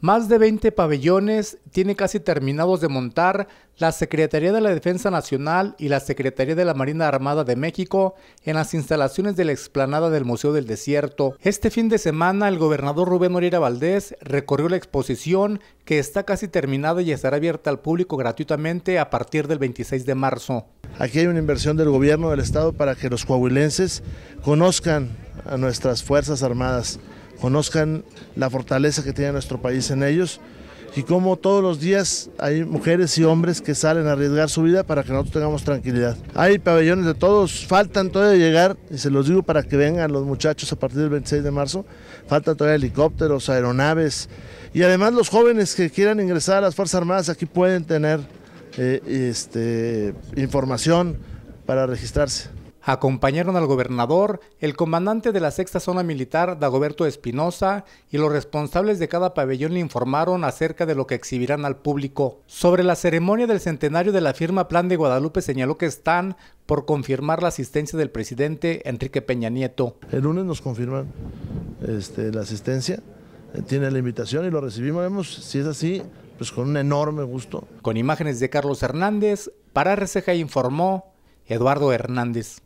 Más de 20 pabellones tiene casi terminados de montar la Secretaría de la Defensa Nacional y la Secretaría de la Marina Armada de México en las instalaciones de la explanada del Museo del Desierto. Este fin de semana el gobernador Rubén Moreira Valdés recorrió la exposición que está casi terminada y estará abierta al público gratuitamente a partir del 26 de marzo. Aquí hay una inversión del gobierno del estado para que los coahuilenses conozcan a nuestras Fuerzas Armadas conozcan la fortaleza que tiene nuestro país en ellos y cómo todos los días hay mujeres y hombres que salen a arriesgar su vida para que nosotros tengamos tranquilidad. Hay pabellones de todos, faltan todavía llegar, y se los digo para que vengan los muchachos a partir del 26 de marzo, faltan todavía helicópteros, aeronaves, y además los jóvenes que quieran ingresar a las Fuerzas Armadas aquí pueden tener eh, este, información para registrarse. Acompañaron al gobernador, el comandante de la sexta zona militar, Dagoberto Espinosa, y los responsables de cada pabellón le informaron acerca de lo que exhibirán al público. Sobre la ceremonia del centenario de la firma Plan de Guadalupe señaló que están por confirmar la asistencia del presidente Enrique Peña Nieto. El lunes nos confirman este, la asistencia, eh, tiene la invitación y lo recibimos, vemos si es así, pues con un enorme gusto. Con imágenes de Carlos Hernández, para RCG informó Eduardo Hernández.